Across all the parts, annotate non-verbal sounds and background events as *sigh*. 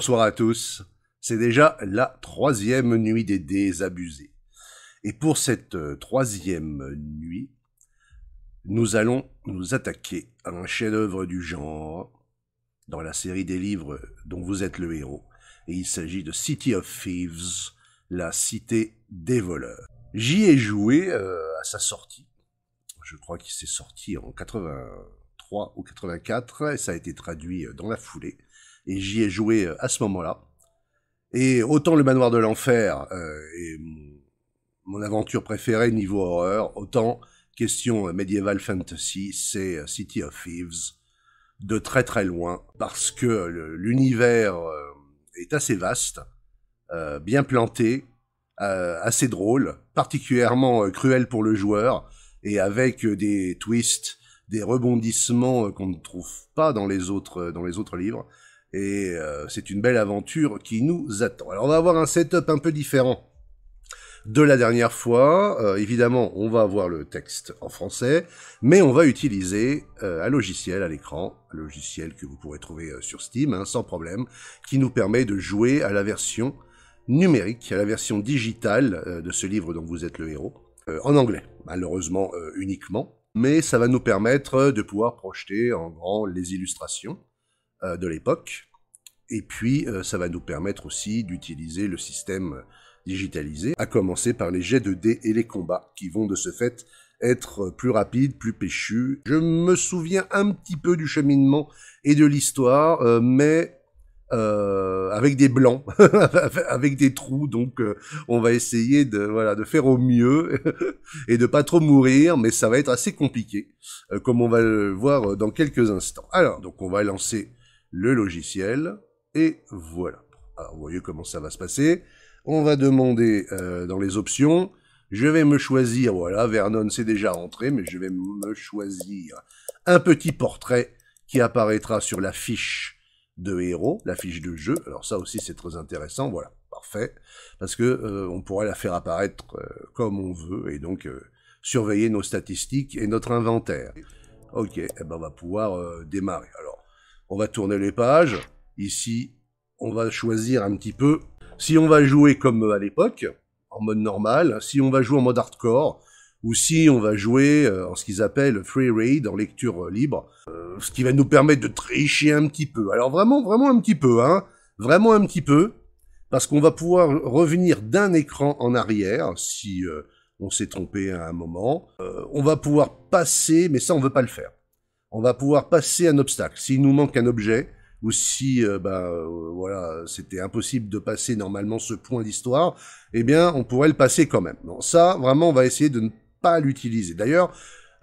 Bonsoir à tous. C'est déjà la troisième nuit des désabusés. Et pour cette euh, troisième nuit, nous allons nous attaquer à un chef-d'œuvre du genre dans la série des livres dont vous êtes le héros. Et il s'agit de City of Thieves, la cité des voleurs. J'y ai joué euh, à sa sortie. Je crois qu'il s'est sorti en 83 ou 84 et ça a été traduit euh, dans la foulée et j'y ai joué euh, à ce moment-là. Et autant le manoir de l'enfer euh, est mon aventure préférée niveau horreur, autant question euh, Medieval fantasy, c'est City of Thieves, de très très loin, parce que l'univers est assez vaste, bien planté, assez drôle, particulièrement cruel pour le joueur, et avec des twists, des rebondissements qu'on ne trouve pas dans les autres, dans les autres livres. Et euh, c'est une belle aventure qui nous attend. Alors on va avoir un setup un peu différent de la dernière fois. Euh, évidemment, on va avoir le texte en français, mais on va utiliser euh, un logiciel à l'écran, un logiciel que vous pourrez trouver sur Steam hein, sans problème, qui nous permet de jouer à la version numérique, à la version digitale de ce livre dont vous êtes le héros, en anglais, malheureusement uniquement mais ça va nous permettre de pouvoir projeter en grand les illustrations euh, de l'époque. Et puis, euh, ça va nous permettre aussi d'utiliser le système digitalisé, à commencer par les jets de dés et les combats, qui vont de ce fait être plus rapides, plus péchus. Je me souviens un petit peu du cheminement et de l'histoire, euh, mais avec des blancs, *laughs* avec des trous. Donc, on va essayer de voilà de faire au mieux *laughs* et de pas trop mourir, mais ça va être assez compliqué, comme on va le voir dans quelques instants. Alors, donc, on va lancer le logiciel, et voilà. Alors, vous voyez comment ça va se passer. On va demander euh, dans les options, je vais me choisir, voilà, Vernon s'est déjà rentré, mais je vais me choisir un petit portrait qui apparaîtra sur la fiche de héros, la fiche de jeu. Alors ça aussi c'est très intéressant, voilà, parfait, parce que euh, on pourrait la faire apparaître euh, comme on veut et donc euh, surveiller nos statistiques et notre inventaire. Ok, Et eh ben on va pouvoir démarrer. Alors on va tourner les pages. Ici, on va choisir un petit peu si on va jouer comme euh, à l'époque, en mode normal, si on va jouer en mode hardcore, ou si on va jouer euh, en ce qu'ils appellent free raid, en lecture euh, libre, ce qui va nous permettre de tricher un petit peu. Alors vraiment, vraiment un petit peu, hein, vraiment un petit peu, parce qu'on va pouvoir revenir d'un écran en arrière, si on s'est trompé à un moment. on va pouvoir passer, mais ça on veut pas le faire on va pouvoir passer un obstacle. S'il nous manque un objet, ou si euh, ben, euh, voilà, c'était impossible de passer normalement ce point d'histoire, eh bien, on pourrait le passer quand même. Donc ça, vraiment, on va essayer de ne pas l'utiliser. D'ailleurs,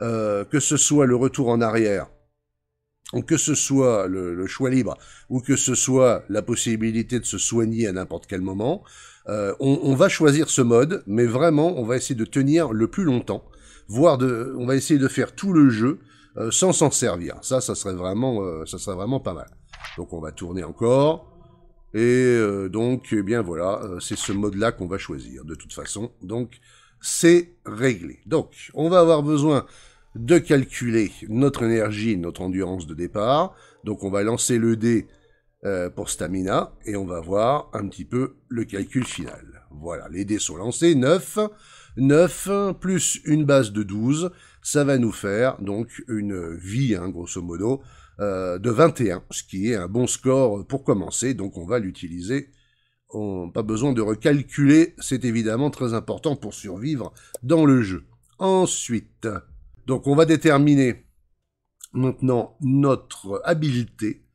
euh, que ce soit le retour en arrière, ou que ce soit le, choix libre, ou que ce soit la possibilité de se soigner à n'importe quel moment, on, on va choisir ce mode, mais vraiment, on va essayer de tenir le plus longtemps voire de, on va essayer de faire tout le jeu euh, sans s'en servir. Ça, ça serait vraiment, euh, ça serait vraiment pas mal. Donc on va tourner encore. Et euh, donc, eh bien voilà, c'est ce mode-là qu'on va choisir de toute façon. Donc, c'est réglé. Donc, on va avoir besoin de calculer notre énergie, notre endurance de départ. Donc, on va lancer le dé pour stamina et on va voir un petit peu le calcul final. Voilà, les dés sont lancés, 9. 9 plus une base de 12, ça va nous faire donc une vie, hein, grosso modo, euh, de 21, ce qui est un bon score pour commencer, donc on va l'utiliser. On pas besoin de recalculer, c'est évidemment très important pour survivre dans le jeu. Ensuite, donc on va déterminer maintenant notre habileté,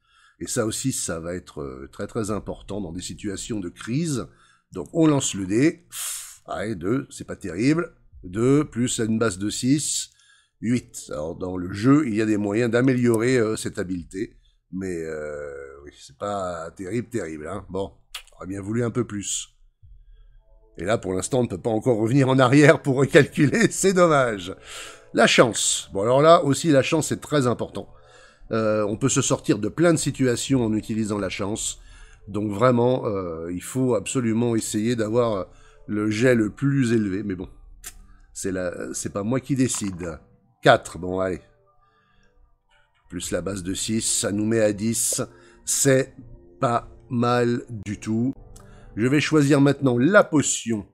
et ça aussi ça va être euh, très très important dans des situations de crise. Donc on lance le dé, Ouais, ah, 2, c'est pas terrible. 2 plus une base de 6, 8. Alors dans le jeu, il y a des moyens d'améliorer euh, cette habileté. Mais euh, oui, c'est pas terrible, terrible. Hein. Bon, aurait bien voulu un peu plus. Et là, pour l'instant, on ne peut pas encore revenir en arrière pour recalculer, *laughs* c'est dommage. La chance. Bon, alors là aussi, la chance est très important. Euh, on peut se sortir de plein de situations en utilisant la chance. Donc vraiment, il faut absolument essayer d'avoir le jet le plus élevé, mais bon, c'est la... c'est pas moi qui décide. 4, bon allez. Plus la base de 6, ça nous met à 10. C'est pas mal du tout. Je vais choisir maintenant la potion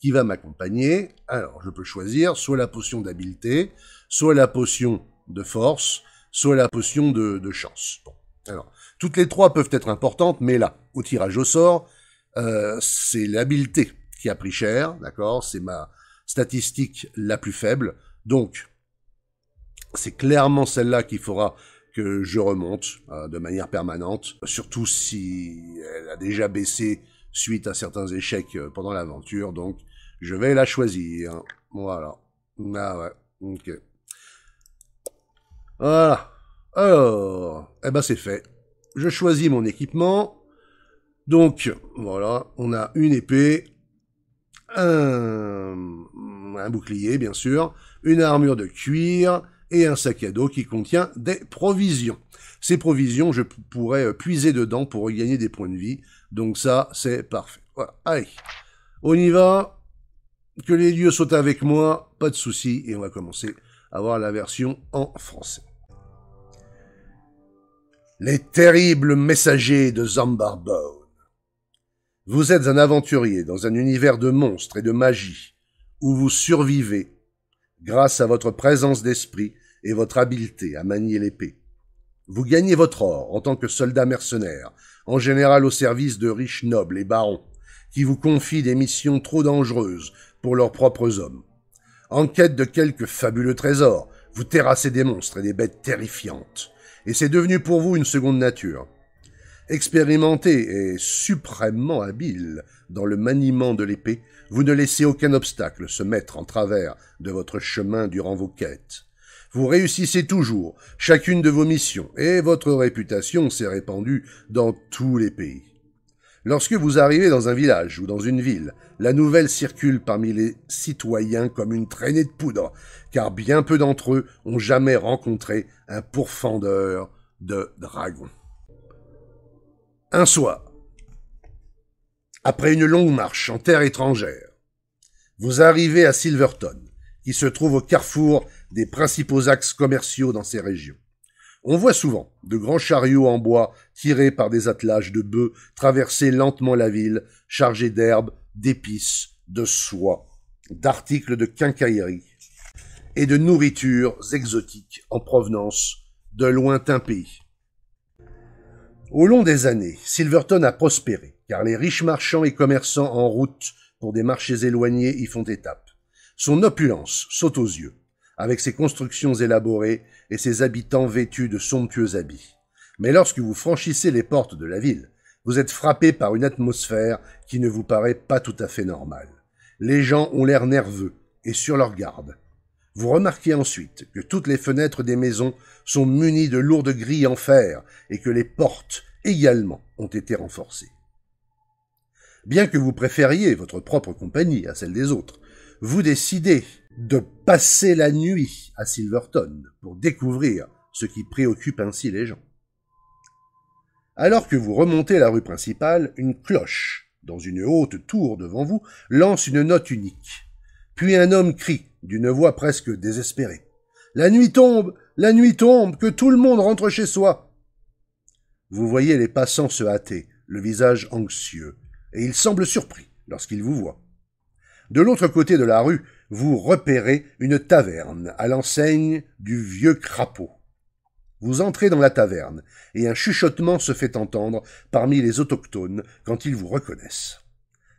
qui va m'accompagner. Alors, je peux choisir soit la potion d'habileté, soit la potion de force, soit la potion de, chance. Bon. Alors, toutes les trois peuvent être importantes, mais là, au tirage au sort, euh, c'est l'habileté qui a pris cher, d'accord C'est ma statistique la plus faible. Donc, c'est clairement celle-là qu'il faudra que je remonte hein, de manière permanente, surtout si elle a déjà baissé suite à certains échecs euh, pendant l'aventure. Donc, je vais la choisir. Voilà. Ah ouais, ok. Voilà. Alors, eh ben c'est fait. Je choisis mon équipement. Donc, voilà, on a une épée, euh, un, bouclier, bien sûr, une armure de cuir et un sac à dos qui contient des provisions. Ces provisions, je pourrais euh, puiser dedans pour regagner des points de vie. Donc ça, c'est parfait. allez. On y va. Que les dieux soient avec moi, pas de souci. Et on va commencer à voir la version en français. Les terribles messagers de Zambarbo. Vous êtes un aventurier dans un univers de monstres et de magie, où vous survivez grâce à votre présence d'esprit et votre habileté à manier l'épée. Vous gagnez votre or en tant que soldat mercenaire, en général au service de riches nobles et barons, qui vous confient des missions trop dangereuses pour leurs propres hommes. En quête de quelques fabuleux trésors, vous terrassez des monstres et des bêtes terrifiantes, et c'est devenu pour vous une seconde nature. Expérimenté et suprêmement habile dans le maniement de l'épée, vous ne laissez aucun obstacle se mettre en travers de votre chemin durant vos quêtes. Vous réussissez toujours chacune de vos missions et votre réputation s'est répandue dans tous les pays. Lorsque vous arrivez dans un village ou dans une ville, la nouvelle circule parmi les citoyens comme une traînée de poudre, car bien peu d'entre eux ont jamais rencontré un pourfendeur de dragons. Un soir, après une longue marche en terre étrangère, vous arrivez à Silverton, qui se trouve au carrefour des principaux axes commerciaux dans ces régions. On voit souvent de grands chariots en bois tirés par des attelages de bœufs traverser lentement la ville, chargés d'herbes, d'épices, de soie, d'articles de quincaillerie et de nourritures exotiques en provenance de lointains pays. Au long des années, Silverton a prospéré, car les riches marchands et commerçants en route pour des marchés éloignés y font étape. Son opulence saute aux yeux, avec ses constructions élaborées et ses habitants vêtus de somptueux habits. Mais lorsque vous franchissez les portes de la ville, vous êtes frappé par une atmosphère qui ne vous paraît pas tout à fait normale. Les gens ont l'air nerveux et sur leur garde. Vous remarquez ensuite que toutes les fenêtres des maisons sont munies de lourdes grilles en fer et que les portes également ont été renforcées. Bien que vous préfériez votre propre compagnie à celle des autres, vous décidez de passer la nuit à Silverton pour découvrir ce qui préoccupe ainsi les gens. Alors que vous remontez la rue principale, une cloche, dans une haute tour devant vous, lance une note unique. Puis un homme crie, d'une voix presque désespérée. La nuit tombe, la nuit tombe, que tout le monde rentre chez soi. Vous voyez les passants se hâter, le visage anxieux, et ils semblent surpris lorsqu'ils vous voient. De l'autre côté de la rue, vous repérez une taverne à l'enseigne du vieux crapaud. Vous entrez dans la taverne, et un chuchotement se fait entendre parmi les autochtones quand ils vous reconnaissent.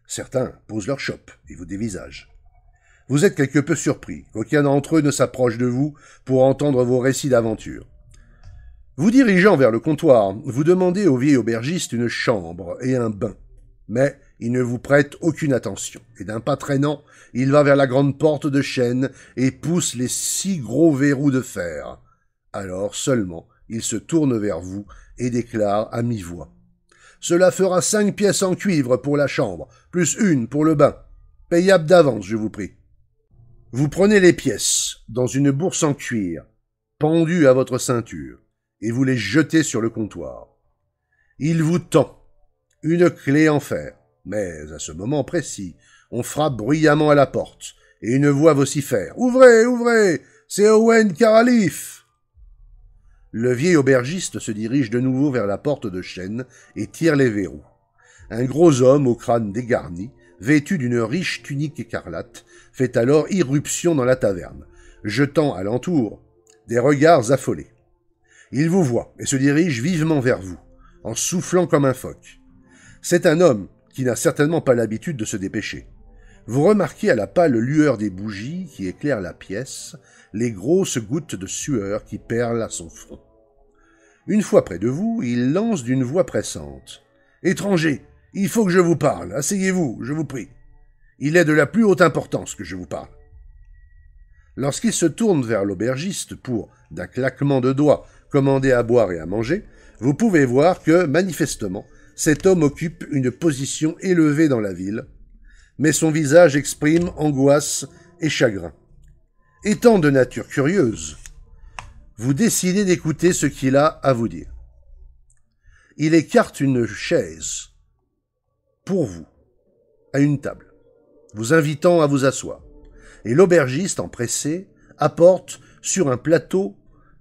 Certains posent leur chope et vous dévisagent vous êtes quelque peu surpris Aucun d'entre eux ne s'approche de vous pour entendre vos récits d'aventure. Vous dirigeant vers le comptoir, vous demandez au vieil aubergiste une chambre et un bain, mais il ne vous prête aucune attention, et d'un pas traînant, il va vers la grande porte de chêne et pousse les six gros verrous de fer. Alors seulement, il se tourne vers vous et déclare à mi-voix. Cela fera cinq pièces en cuivre pour la chambre, plus une pour le bain. Payable d'avance, je vous prie. Vous prenez les pièces dans une bourse en cuir, pendue à votre ceinture, et vous les jetez sur le comptoir. Il vous tend une clé en fer, mais à ce moment précis, on frappe bruyamment à la porte, et une voix vocifère. Ouvrez, ouvrez, c'est Owen Caralif. Le vieil aubergiste se dirige de nouveau vers la porte de chêne et tire les verrous. Un gros homme au crâne dégarni, vêtu d'une riche tunique écarlate, fait alors irruption dans la taverne, jetant alentour des regards affolés. Il vous voit et se dirige vivement vers vous, en soufflant comme un phoque. C'est un homme qui n'a certainement pas l'habitude de se dépêcher. Vous remarquez à la pâle lueur des bougies qui éclairent la pièce les grosses gouttes de sueur qui perlent à son front. Une fois près de vous, il lance d'une voix pressante. Étranger, il faut que je vous parle. Asseyez-vous, je vous prie. Il est de la plus haute importance que je vous parle. Lorsqu'il se tourne vers l'aubergiste pour, d'un claquement de doigts, commander à boire et à manger, vous pouvez voir que, manifestement, cet homme occupe une position élevée dans la ville, mais son visage exprime angoisse et chagrin. Étant de nature curieuse, vous décidez d'écouter ce qu'il a à vous dire. Il écarte une chaise pour vous, à une table, vous invitant à vous asseoir. Et l'aubergiste, empressé, apporte sur un plateau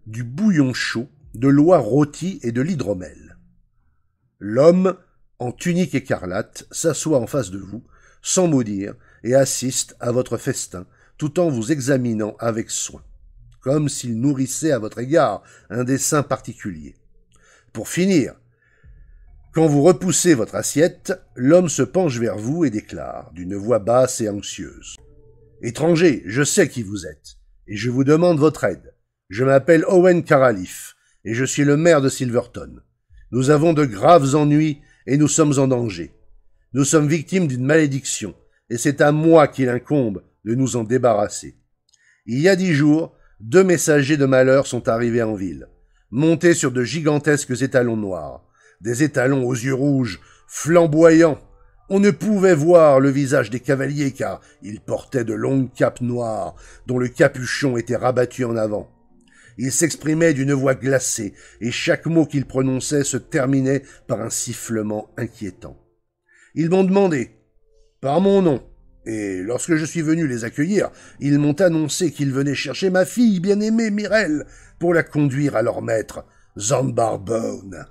du bouillon chaud, de l'oie rôtie et de l'hydromel. L'homme, en tunique écarlate, s'assoit en face de vous, sans maudire, et assiste à votre festin, tout en vous examinant avec soin, comme s'il nourrissait à votre égard un dessein particulier. Pour finir, quand vous repoussez votre assiette, l'homme se penche vers vous et déclare, d'une voix basse et anxieuse. Étranger, je sais qui vous êtes, et je vous demande votre aide. Je m'appelle Owen Caralif, et je suis le maire de Silverton. Nous avons de graves ennuis, et nous sommes en danger. Nous sommes victimes d'une malédiction, et c'est à moi qu'il incombe de nous en débarrasser. Il y a dix jours, deux messagers de malheur sont arrivés en ville, montés sur de gigantesques étalons noirs, des étalons aux yeux rouges, flamboyants. On ne pouvait voir le visage des cavaliers car ils portaient de longues capes noires dont le capuchon était rabattu en avant. Ils s'exprimaient d'une voix glacée, et chaque mot qu'ils prononçaient se terminait par un sifflement inquiétant. Ils m'ont demandé, par mon nom, et lorsque je suis venu les accueillir, ils m'ont annoncé qu'ils venaient chercher ma fille bien-aimée Mirelle pour la conduire à leur maître, Zambarbone.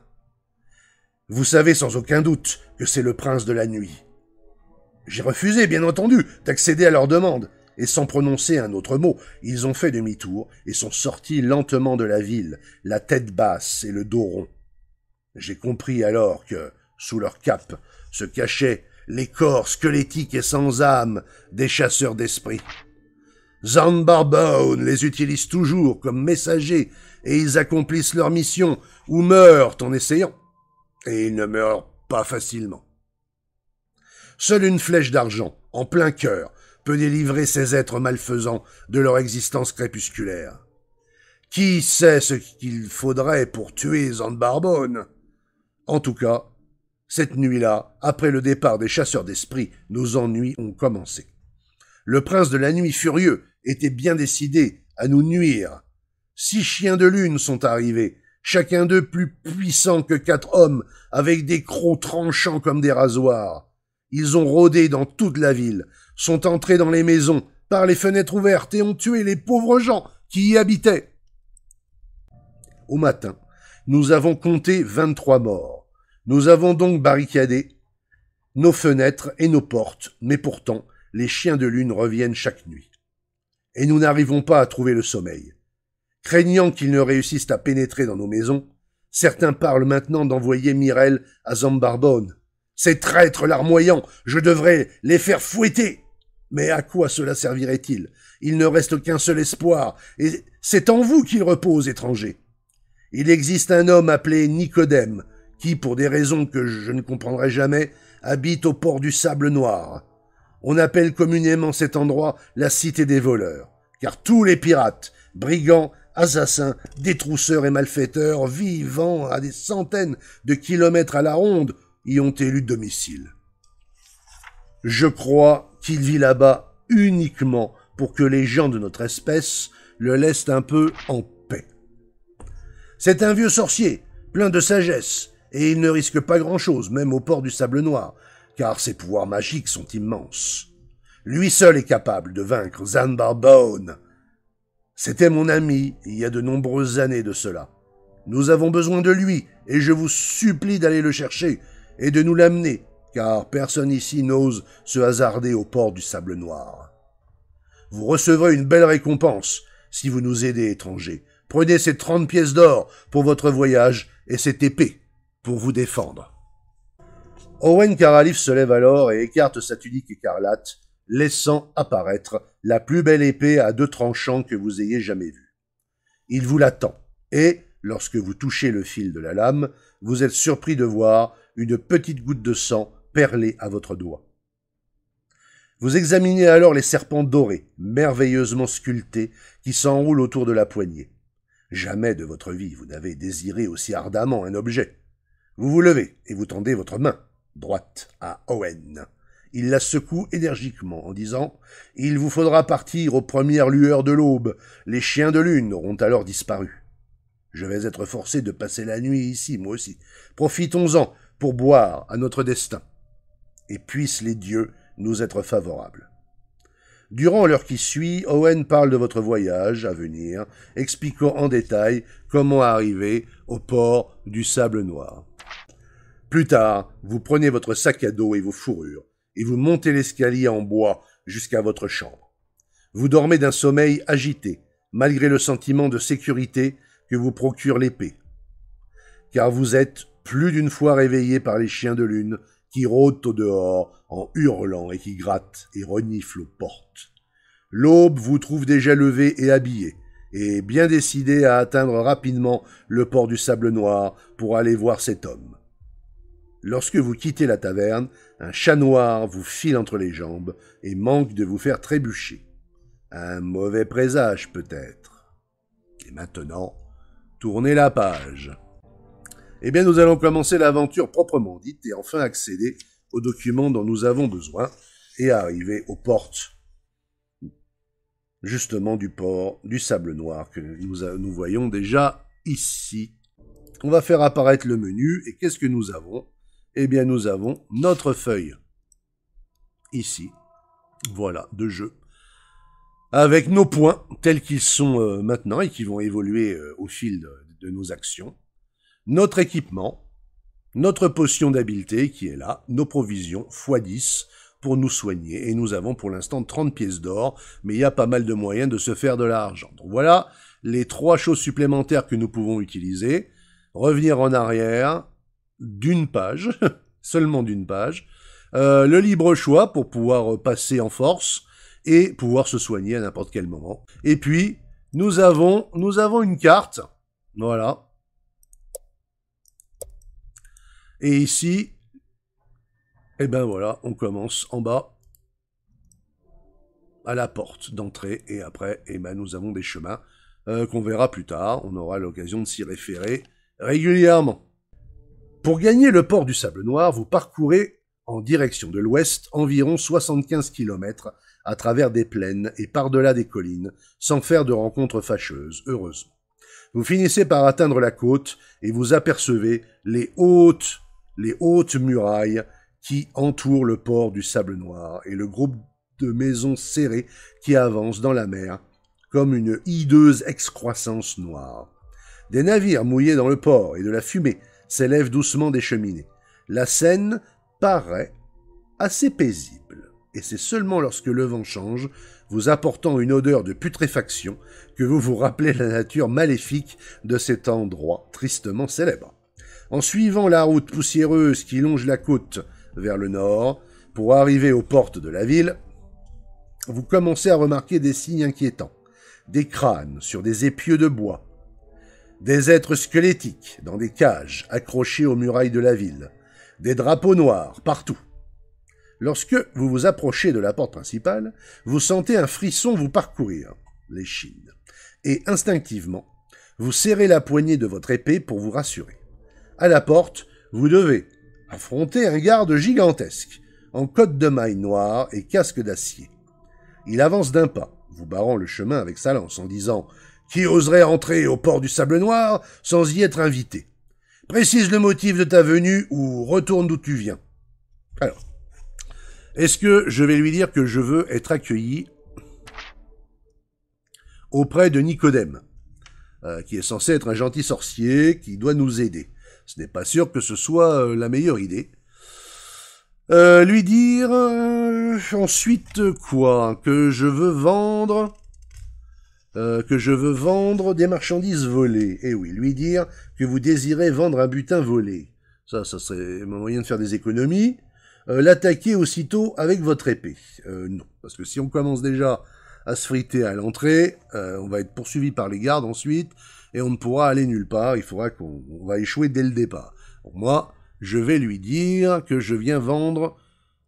Vous savez sans aucun doute que c'est le prince de la nuit. J'ai refusé, bien entendu, d'accéder à leur demande, et sans prononcer un autre mot, ils ont fait demi-tour et sont sortis lentement de la ville, la tête basse et le dos rond. J'ai compris alors que, sous leur cape, se cachaient les corps squelettiques et sans âme des chasseurs d'esprit. Zambarbone les utilise toujours comme messagers, et ils accomplissent leur mission, ou meurent en essayant et il ne meurt pas facilement. Seule une flèche d'argent, en plein cœur, peut délivrer ces êtres malfaisants de leur existence crépusculaire. Qui sait ce qu'il faudrait pour tuer Zandbarbone En tout cas, cette nuit-là, après le départ des chasseurs d'esprits, nos ennuis ont commencé. Le prince de la nuit furieux était bien décidé à nous nuire. Six chiens de lune sont arrivés, chacun d'eux plus puissant que quatre hommes, avec des crocs tranchants comme des rasoirs. Ils ont rôdé dans toute la ville, sont entrés dans les maisons, par les fenêtres ouvertes, et ont tué les pauvres gens qui y habitaient. Au matin, nous avons compté vingt-trois morts. Nous avons donc barricadé nos fenêtres et nos portes, mais pourtant, les chiens de lune reviennent chaque nuit. Et nous n'arrivons pas à trouver le sommeil. Craignant qu'ils ne réussissent à pénétrer dans nos maisons, certains parlent maintenant d'envoyer Mirel à Zambarbone. Ces traîtres larmoyants, je devrais les faire fouetter. Mais à quoi cela servirait-il Il ne reste qu'un seul espoir, et c'est en vous qu'il repose, étranger. Il existe un homme appelé Nicodème, qui, pour des raisons que je ne comprendrai jamais, habite au port du Sable Noir. On appelle communément cet endroit la Cité des voleurs, car tous les pirates, brigands, assassins, détrousseurs et malfaiteurs, vivant à des centaines de kilomètres à la ronde, y ont élu domicile. Je crois qu'il vit là-bas uniquement pour que les gens de notre espèce le laissent un peu en paix. C'est un vieux sorcier, plein de sagesse, et il ne risque pas grand-chose, même au port du sable noir, car ses pouvoirs magiques sont immenses. Lui seul est capable de vaincre Zanbarbone. C'était mon ami il y a de nombreuses années de cela. Nous avons besoin de lui, et je vous supplie d'aller le chercher et de nous l'amener, car personne ici n'ose se hasarder au port du sable noir. Vous recevrez une belle récompense si vous nous aidez, étrangers. Prenez ces trente pièces d'or pour votre voyage et cette épée pour vous défendre. Owen Caralif se lève alors et écarte sa tunique écarlate, laissant apparaître la plus belle épée à deux tranchants que vous ayez jamais vue. Il vous l'attend, et, lorsque vous touchez le fil de la lame, vous êtes surpris de voir une petite goutte de sang perler à votre doigt. Vous examinez alors les serpents dorés, merveilleusement sculptés, qui s'enroulent autour de la poignée. Jamais de votre vie vous n'avez désiré aussi ardemment un objet. Vous vous levez et vous tendez votre main droite à Owen. Il la secoue énergiquement en disant Il vous faudra partir aux premières lueurs de l'aube. Les chiens de lune auront alors disparu. Je vais être forcé de passer la nuit ici, moi aussi. Profitons-en pour boire à notre destin. Et puissent les dieux nous être favorables. Durant l'heure qui suit, Owen parle de votre voyage à venir, expliquant en détail comment arriver au port du sable noir. Plus tard, vous prenez votre sac à dos et vos fourrures et vous montez l'escalier en bois jusqu'à votre chambre. Vous dormez d'un sommeil agité, malgré le sentiment de sécurité que vous procure l'épée. Car vous êtes plus d'une fois réveillé par les chiens de lune qui rôdent au dehors en hurlant et qui grattent et reniflent aux portes. L'aube vous trouve déjà levé et habillé, et bien décidé à atteindre rapidement le port du sable noir pour aller voir cet homme. Lorsque vous quittez la taverne, un chat noir vous file entre les jambes et manque de vous faire trébucher. Un mauvais présage peut-être. Et maintenant, tournez la page. Eh bien, nous allons commencer l'aventure proprement dite et enfin accéder aux documents dont nous avons besoin et arriver aux portes justement du port du sable noir que nous, nous voyons déjà ici. On va faire apparaître le menu et qu'est-ce que nous avons eh bien nous avons notre feuille. Ici, voilà, de jeu. Avec nos points tels qu'ils sont euh, maintenant et qui vont évoluer euh, au fil de, de nos actions. Notre équipement, notre potion d'habileté qui est là, nos provisions x10 pour nous soigner. Et nous avons pour l'instant 30 pièces d'or, mais il y a pas mal de moyens de se faire de l'argent. Donc voilà les trois choses supplémentaires que nous pouvons utiliser. Revenir en arrière, d'une page, *laughs* seulement d'une page, euh, le libre choix pour pouvoir passer en force et pouvoir se soigner à n'importe quel moment. Et puis, nous avons, nous avons une carte. Voilà. Et ici, et eh ben voilà, on commence en bas à la porte d'entrée et après, et eh ben nous avons des chemins euh, qu'on verra plus tard. On aura l'occasion de s'y référer régulièrement. Pour gagner le port du Sable Noir, vous parcourez en direction de l'ouest environ 75 km à travers des plaines et par-delà des collines, sans faire de rencontres fâcheuses, heureusement. Vous finissez par atteindre la côte et vous apercevez les hautes, les hautes murailles qui entourent le port du Sable Noir et le groupe de maisons serrées qui avancent dans la mer comme une hideuse excroissance noire. Des navires mouillés dans le port et de la fumée s'élève doucement des cheminées. La scène paraît assez paisible, et c'est seulement lorsque le vent change, vous apportant une odeur de putréfaction, que vous vous rappelez la nature maléfique de cet endroit tristement célèbre. En suivant la route poussiéreuse qui longe la côte vers le nord, pour arriver aux portes de la ville, vous commencez à remarquer des signes inquiétants. Des crânes sur des épieux de bois, des êtres squelettiques dans des cages accrochées aux murailles de la ville, des drapeaux noirs partout. Lorsque vous vous approchez de la porte principale, vous sentez un frisson vous parcourir, l'échine, et instinctivement, vous serrez la poignée de votre épée pour vous rassurer. À la porte, vous devez affronter un garde gigantesque, en cotte de maille noire et casque d'acier. Il avance d'un pas, vous barrant le chemin avec sa lance en disant qui oserait entrer au port du Sable Noir sans y être invité Précise le motif de ta venue ou retourne d'où tu viens. Alors, est-ce que je vais lui dire que je veux être accueilli auprès de Nicodème, euh, qui est censé être un gentil sorcier qui doit nous aider Ce n'est pas sûr que ce soit euh, la meilleure idée. Euh, lui dire ensuite quoi Que je veux vendre euh, que je veux vendre des marchandises volées. Eh oui, lui dire que vous désirez vendre un butin volé. Ça, ça serait un moyen de faire des économies. Euh, l'attaquer aussitôt avec votre épée. Euh, non, parce que si on commence déjà à se friter à l'entrée, on va être poursuivi par les gardes ensuite, et on ne pourra aller nulle part, il faudra qu'on va échouer dès le départ. moi, je vais lui dire que je viens vendre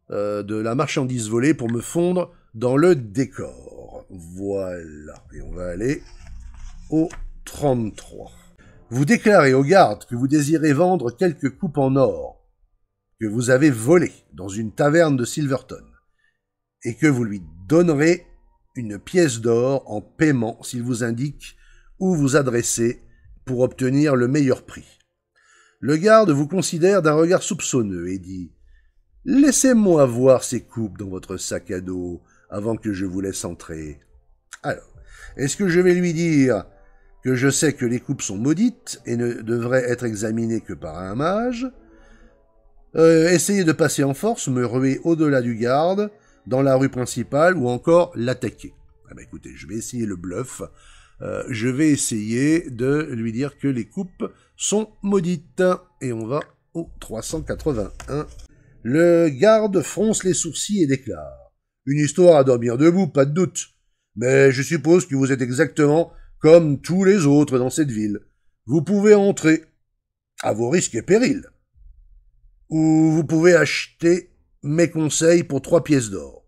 de la marchandise volée pour me fondre dans le décor. Voilà. Et on va aller au 33. Vous déclarez au garde que vous désirez vendre quelques coupes en or que vous avez volées dans une taverne de Silverton et que vous lui donnerez une pièce d'or en paiement s'il vous indique où vous adresser pour obtenir le meilleur prix. Le garde vous considère d'un regard soupçonneux et dit Laissez-moi voir ces coupes dans votre sac à dos avant que je vous laisse entrer. Alors, est-ce que je vais lui dire que je sais que les coupes sont maudites et ne devraient être examinées que par un mage euh, Essayer de passer en force, me ruer au-delà du garde, dans la rue principale ou encore l'attaquer ah bah écoutez, je vais essayer le bluff. Euh, je vais essayer de lui dire que les coupes sont maudites. Et on va au 381. Le garde fronce les sourcils et déclare une histoire à dormir debout, pas de doute. Mais je suppose que vous êtes exactement comme tous les autres dans cette ville. Vous pouvez entrer, à vos risques et périls. Ou vous pouvez acheter mes conseils pour trois pièces d'or.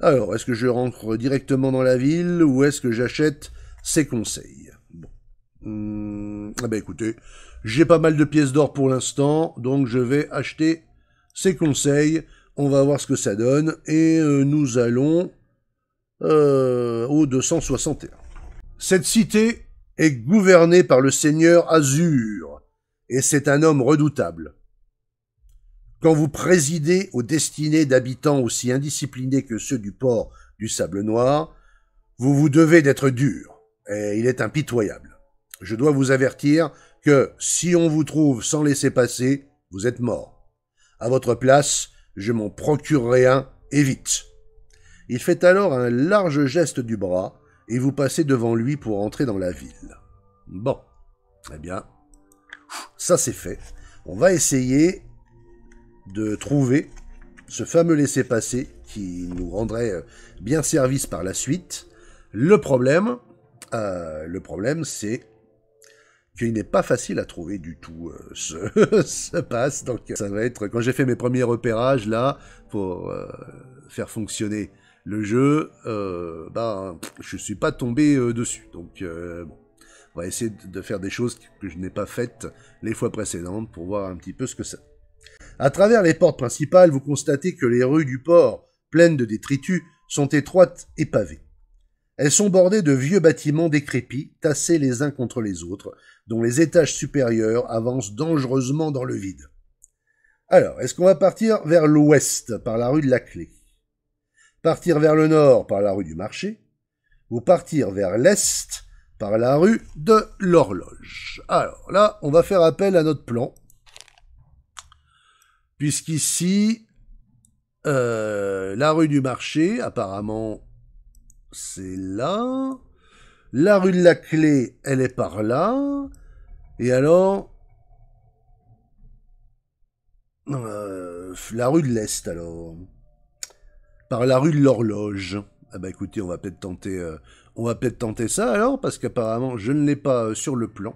Alors, est-ce que je rentre directement dans la ville ou est-ce que j'achète ces conseils Bon. ah ben écoutez, j'ai pas mal de pièces d'or pour l'instant, donc je vais acheter ces conseils on va voir ce que ça donne, et euh, nous allons euh, au 261. Cette cité est gouvernée par le seigneur Azur, et c'est un homme redoutable. Quand vous présidez aux destinées d'habitants aussi indisciplinés que ceux du port du Sable Noir, vous vous devez d'être dur, et il est impitoyable. Je dois vous avertir que si on vous trouve sans laisser passer, vous êtes mort. À votre place, je m'en procurerai un, et vite. Il fait alors un large geste du bras, et vous passez devant lui pour entrer dans la ville. Bon, eh bien, ça c'est fait. On va essayer de trouver ce fameux laissez-passer qui nous rendrait euh, bien service par la suite. Le problème, euh, le problème c'est qu'il n'est pas facile à trouver du tout euh, ce, *laughs* ce, Donc euh, ça va être, quand j'ai fait mes premiers repérages là, pour euh, faire fonctionner le jeu, euh, ben, je suis pas tombé dessus. Donc on va essayer de faire des choses que je n'ai pas faites les fois précédentes pour voir un petit peu ce que ça. À travers les portes principales, vous constatez que les rues du port, pleines de détritus, sont étroites et pavées. Elles sont bordées de vieux bâtiments décrépits, tassés les uns contre les autres, dont les étages supérieurs avancent dangereusement dans le vide. Alors, est-ce qu'on va partir vers l'ouest par la rue de la Clé Partir vers le nord par la rue du Marché Ou partir vers l'est par la rue de l'Horloge Alors là, on va faire appel à notre plan. Puisqu'ici, euh, la rue du Marché, apparemment, c'est là. La rue de la Clé, elle est par là. Et alors euh, La rue de l'Est, alors. Par la rue de l'Horloge. Ah bah écoutez, on va peut-être tenter, euh, tenter ça alors, parce qu'apparemment je ne l'ai pas euh, sur le plan.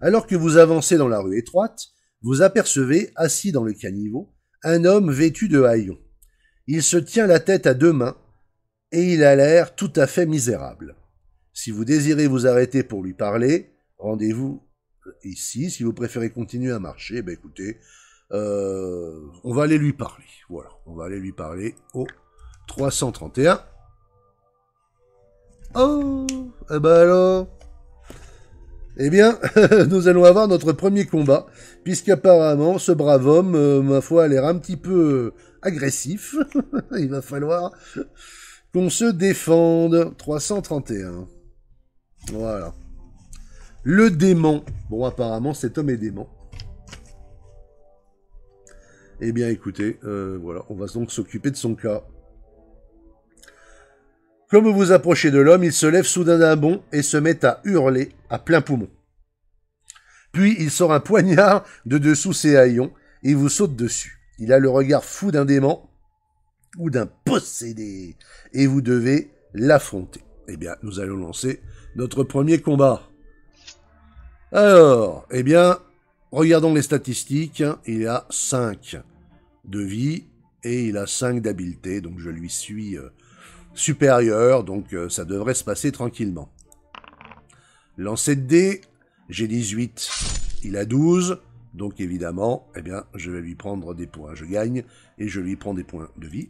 Alors que vous avancez dans la rue étroite, vous apercevez, assis dans le caniveau, un homme vêtu de haillons. Il se tient la tête à deux mains, et il a l'air tout à fait misérable. Si vous désirez vous arrêter pour lui parler, rendez-vous ici. Si vous préférez continuer à marcher, ben écoutez, euh, on va aller lui parler. Voilà, on va aller lui parler au 331. Oh, eh ben alors. Eh bien, *laughs* nous allons avoir notre premier combat, puisqu'apparemment, ce brave homme, euh, ma foi, a l'air un petit peu agressif. *laughs* Il va falloir qu'on se défende. 331. Voilà. Le démon. Bon, apparemment, cet homme est démon. Eh bien, écoutez, euh, voilà, on va donc s'occuper de son cas. Comme vous vous approchez de l'homme, il se lève soudain d'un bond et se met à hurler à plein poumon. Puis il sort un poignard de dessous ses haillons et vous saute dessus. Il a le regard fou d'un démon ou d'un possédé et vous devez l'affronter eh bien, nous allons lancer notre premier combat. Alors, eh bien, regardons les statistiques. Il a 5 de vie et il a 5 d'habileté, donc je lui suis euh, supérieur, donc euh, ça devrait se passer tranquillement. Lancé de dés, j'ai 18, il a 12, donc évidemment, eh bien, je vais lui prendre des points. Je gagne et je lui prends des points de vie.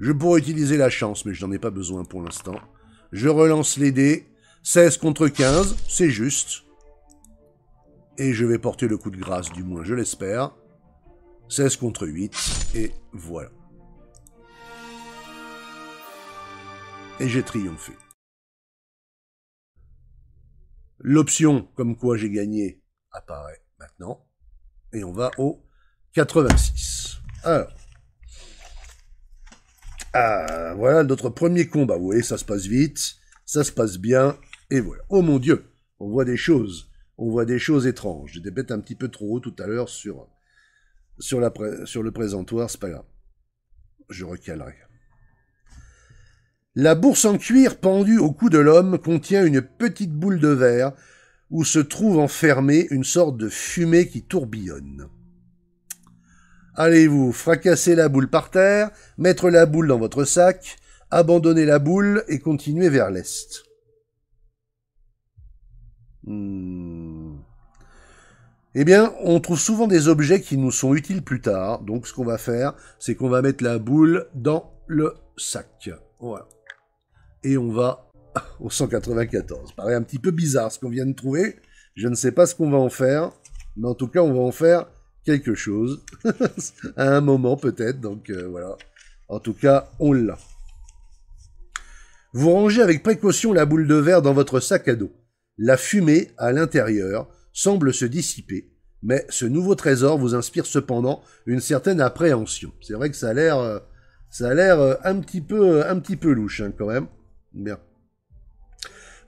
Je pourrais utiliser la chance, mais je n'en ai pas besoin pour l'instant. Je relance les dés. 16 contre 15, c'est juste. Et je vais porter le coup de grâce, du moins je l'espère. 16 contre 8, et voilà. Et j'ai triomphé. L'option comme quoi j'ai gagné apparaît maintenant. Et on va au 86. Alors, ah, voilà notre premier combat. Vous voyez, ça se passe vite, ça se passe bien, et voilà. Oh mon Dieu, on voit des choses, on voit des choses étranges. J'étais peut-être un petit peu trop haut tout à l'heure sur, sur le présentoir, c'est pas grave. Je recalerai. La bourse en cuir pendue au cou de l'homme contient une petite boule de verre où se trouve enfermée une sorte de fumée qui tourbillonne. Allez-vous fracasser la boule par terre, mettre la boule dans votre sac, abandonner la boule et continuer vers l'est hmm. Eh bien, on trouve souvent des objets qui nous sont utiles plus tard. Donc, ce qu'on va faire, c'est qu'on va mettre la boule dans le sac. Voilà. Et on va *laughs* au 194. Ça paraît un petit peu bizarre ce qu'on vient de trouver. Je ne sais pas ce qu'on va en faire. Mais en tout cas, on va en faire quelque chose, *laughs* à un moment peut-être, donc euh, voilà. En tout cas, on l'a. Vous rangez avec précaution la boule de verre dans votre sac à dos. La fumée à l'intérieur semble se dissiper, mais ce nouveau trésor vous inspire cependant une certaine appréhension. C'est vrai que ça a l'air, euh, ça a l'air euh, un petit peu, un petit peu louche hein, quand même. Bien.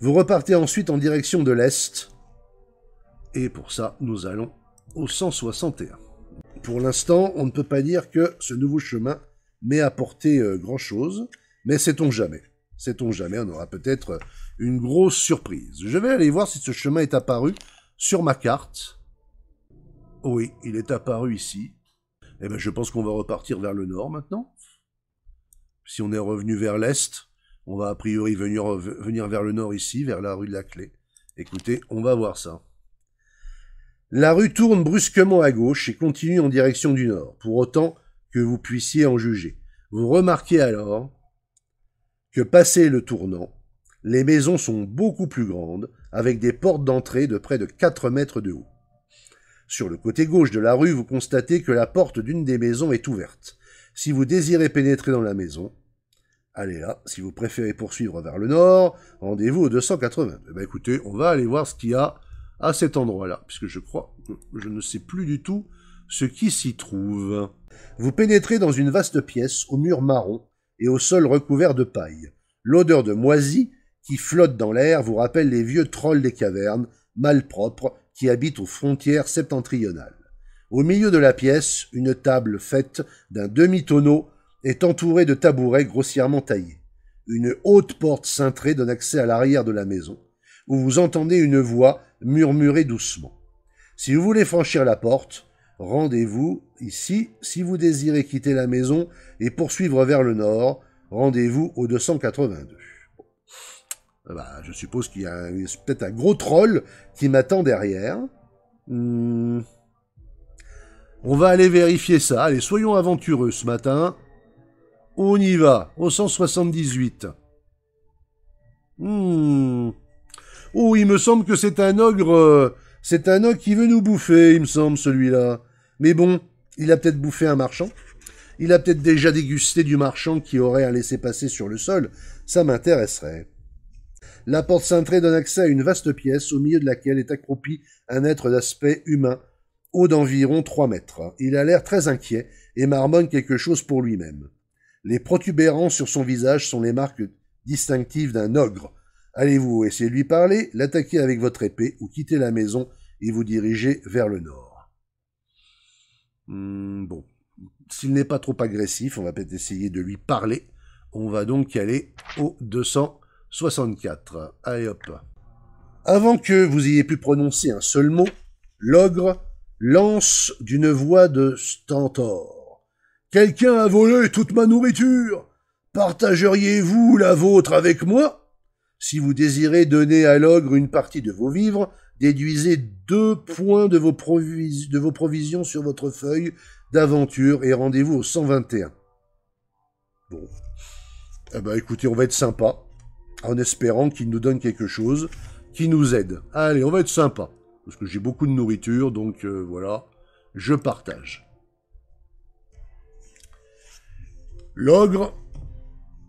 Vous repartez ensuite en direction de l'est, et pour ça, nous allons 161. Pour l'instant, on ne peut pas dire que ce nouveau chemin m'ait apporté euh, grand-chose, mais sait-on jamais Sait-on jamais, on aura peut-être euh, une grosse surprise. Je vais aller voir si ce chemin est apparu sur ma carte. Oui, il est apparu ici. Eh bien, je pense qu'on va repartir vers le nord maintenant. Si on est revenu vers l'est, on va a priori venir, euh, venir vers le nord ici, vers la rue de la Clé. Écoutez, on va voir ça. La rue tourne brusquement à gauche et continue en direction du nord, pour autant que vous puissiez en juger. Vous remarquez alors que passé le tournant, les maisons sont beaucoup plus grandes, avec des portes d'entrée de près de 4 mètres de haut. Sur le côté gauche de la rue, vous constatez que la porte d'une des maisons est ouverte. Si vous désirez pénétrer dans la maison, allez là. Si vous préférez poursuivre vers le nord, rendez-vous au 280. Eh bien, écoutez, on va aller voir ce qu'il y a à cet endroit-là, puisque je crois je ne sais plus du tout ce qui s'y trouve. Vous pénétrez dans une vaste pièce aux murs marron et au sol recouvert de paille. L'odeur de moisi qui flotte dans l'air vous rappelle les vieux trolls des cavernes, malpropres, qui habitent aux frontières septentrionales. Au milieu de la pièce, une table faite d'un demi-tonneau est entourée de tabourets grossièrement taillés. Une haute porte cintrée donne accès à l'arrière de la maison, où vous entendez une voix « Murmurez doucement. Si vous voulez franchir la porte, rendez-vous ici. Si vous désirez quitter la maison et poursuivre vers le nord, rendez-vous au 282. Bah, je suppose qu'il y a peut-être un gros troll qui m'attend derrière. Hmm. On va aller vérifier ça. Allez, soyons aventureux ce matin. On y va, au 178. Oh, il me semble que c'est un ogre... Euh, c'est un ogre qui veut nous bouffer, il me semble, celui-là. Mais bon, il a peut-être bouffé un marchand. Il a peut-être déjà dégusté du marchand qui aurait à laisser passer sur le sol. Ça m'intéresserait. La porte cintrée donne accès à une vaste pièce au milieu de laquelle est accroupi un être d'aspect humain, haut d'environ trois mètres. Il a l'air très inquiet et marmonne quelque chose pour lui-même. Les protubérances sur son visage sont les marques distinctives d'un ogre, Allez-vous essayer de lui parler, l'attaquer avec votre épée ou quitter la maison et vous diriger vers le nord hmm, Bon, s'il n'est pas trop agressif, on va peut-être essayer de lui parler. On va donc aller au 264. Allez hop. Avant que vous ayez pu prononcer un seul mot, l'ogre lance d'une voix de stentor. Quelqu'un a volé toute ma nourriture. Partageriez-vous la vôtre avec moi si vous désirez donner à l'ogre une partie de vos vivres, déduisez deux points de vos, provisions sur votre feuille d'aventure et rendez-vous au 121. Bon. Eh ben écoutez, on va être sympa, en espérant qu'il nous donne quelque chose qui nous aide. Allez, on va être sympa, parce que j'ai beaucoup de nourriture, donc euh, voilà, je partage. L'ogre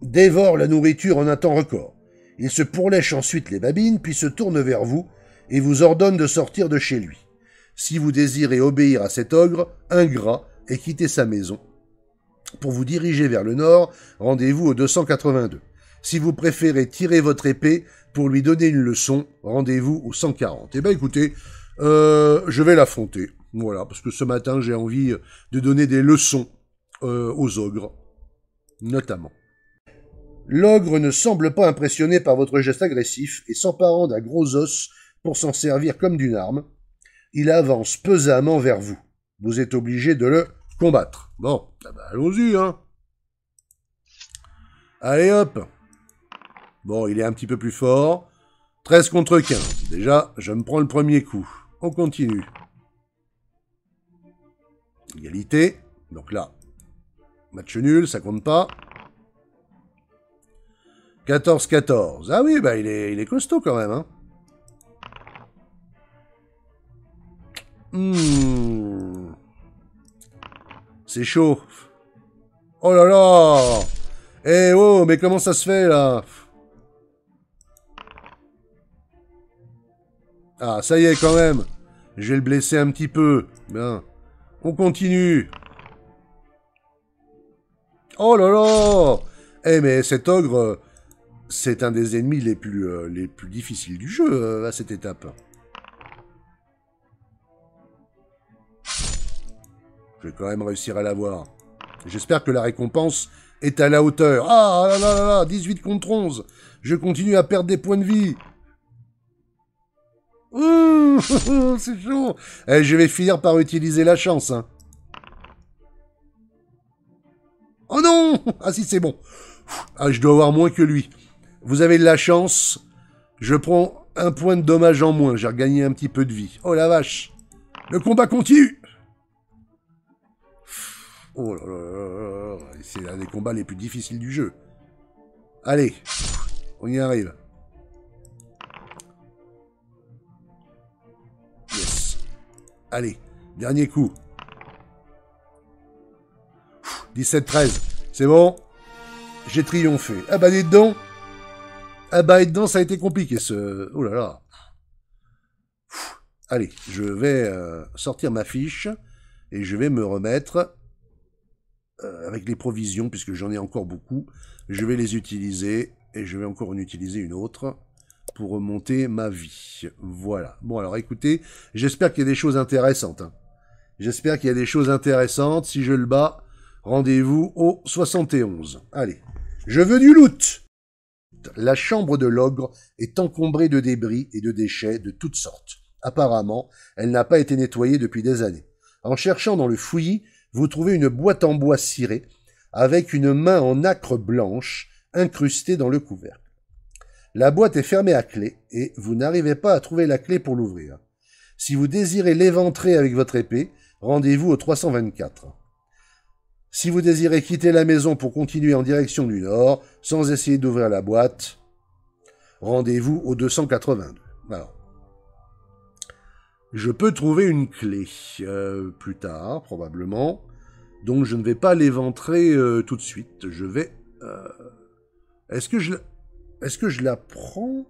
dévore la nourriture en un temps record. Il se pourlèche ensuite les babines, puis se tourne vers vous et vous ordonne de sortir de chez lui. Si vous désirez obéir à cet ogre, ingrat, et quitter sa maison. Pour vous diriger vers le nord, rendez-vous au 282. Si vous préférez tirer votre épée pour lui donner une leçon, rendez-vous au 140. Eh bien écoutez, euh, je vais l'affronter. Voilà, parce que ce matin j'ai envie de donner des leçons euh, aux ogres, notamment. L'ogre ne semble pas impressionné par votre geste agressif et s'emparant d'un gros os pour s'en servir comme d'une arme, il avance pesamment vers vous. Vous êtes obligé de le combattre. Bon, ah bah, allons-y, hein. Allez hop. Bon, il est un petit peu plus fort. 13 contre 15. Déjà, je me prends le premier coup. On continue. Égalité. Donc là, match nul, ça compte pas. 14-14. Ah oui, bah il est, costaud quand même. Hein. Hmm. C'est chaud. Oh là là Eh oh, mais comment ça se fait là Ah, ça y est quand même. Je vais le blesser un petit peu. On continue. Oh là là Eh mais cet ogre, euh, c'est un des ennemis les plus, euh, les plus difficiles du jeu euh, à cette étape. Je vais quand même réussir à l'avoir. J'espère que la récompense est à la hauteur. Ah là là là là, 18 contre 11. Je continue à perdre des points de vie. *laughs* c'est chaud. Eh, je vais finir par utiliser la chance. Hein. Oh non Ah si, c'est bon. Ah, je dois avoir moins que lui. Vous avez de la chance. Je prends un point de dommage en moins. J'ai regagné un petit peu de vie. Oh la vache. Le combat continue. Oh là là là C'est l'un des combats les plus difficiles du jeu. Allez. On y arrive. Yes. Allez. Dernier coup. 17-13. C'est bon J'ai triomphé. Ah bah dis donc ah bah, dedans, ça a été compliqué, ce... Oh là là. allez, je vais euh, sortir ma fiche et je vais me remettre euh, avec les provisions, puisque j'en ai encore beaucoup. Je vais les utiliser et je vais encore en utiliser une autre pour remonter ma vie. Voilà. Bon, alors écoutez, j'espère qu'il y a des choses intéressantes. Hein. J'espère qu'il y a des choses intéressantes. Si je le bats, rendez-vous au 71. Allez, je veux du loot la chambre de l'ogre est encombrée de débris et de déchets de toutes sortes. Apparemment, elle n'a pas été nettoyée depuis des années. En cherchant dans le fouillis, vous trouvez une boîte en bois ciré avec une main en acre blanche incrustée dans le couvercle. La boîte est fermée à clé et vous n'arrivez pas à trouver la clé pour l'ouvrir. Si vous désirez l'éventrer avec votre épée, rendez-vous au 324. Si vous désirez quitter la maison pour continuer en direction du nord, sans essayer d'ouvrir la boîte, rendez-vous au 282. je peux trouver une clé euh, plus tard, probablement. Donc je ne vais pas l'éventrer euh, tout de suite. Je vais... Euh, est-ce que je... Est-ce que je la prends